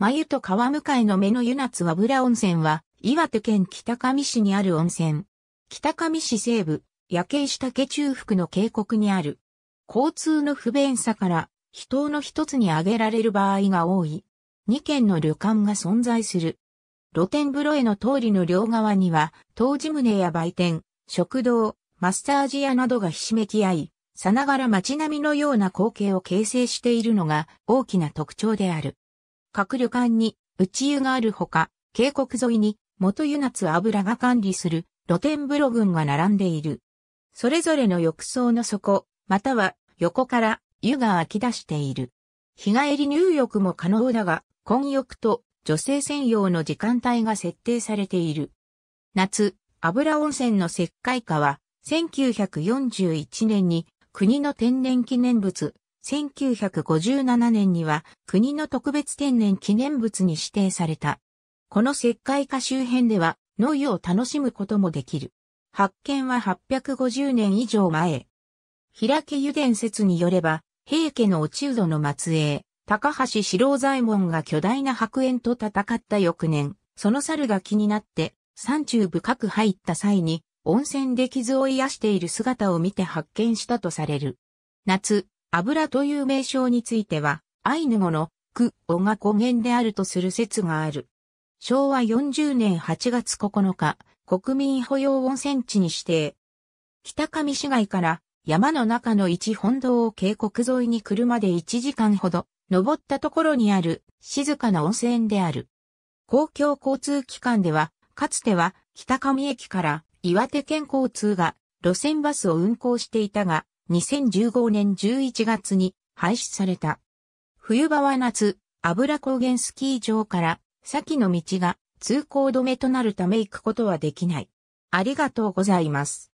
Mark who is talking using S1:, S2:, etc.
S1: 眉と川向かいの目の湯夏和村温泉は、岩手県北上市にある温泉。北上市西部、夜景下家中腹の渓谷にある。交通の不便さから、人をの一つに挙げられる場合が多い。二軒の旅館が存在する。露天風呂への通りの両側には、湯治棟や売店、食堂、マッサージ屋などがひしめき合い、さながら街並みのような光景を形成しているのが大きな特徴である。各旅館に内湯があるほか、渓谷沿いに元湯夏油が管理する露天風呂群が並んでいる。それぞれの浴槽の底、または横から湯が湧き出している。日帰り入浴も可能だが、混浴と女性専用の時間帯が設定されている。夏、油温泉の石灰化は、1941年に国の天然記念物、1957年には国の特別天然記念物に指定された。この石灰化周辺では農業を楽しむこともできる。発見は850年以上前。平家油田説によれば、平家の落人の末裔、高橋四郎左衛門が巨大な白煙と戦った翌年、その猿が気になって、山中深く入った際に、温泉で傷を癒している姿を見て発見したとされる。夏、油という名称については、アイヌ語のクオが語源であるとする説がある。昭和40年8月9日、国民保養温泉地に指定。北上市街から山の中の一本堂を渓谷沿いに車で1時間ほど登ったところにある静かな温泉である。公共交通機関では、かつては北上駅から岩手県交通が路線バスを運行していたが、2015年11月に廃止された。冬場は夏、油高原スキー場から先の道が通行止めとなるため行くことはできない。ありがとうございます。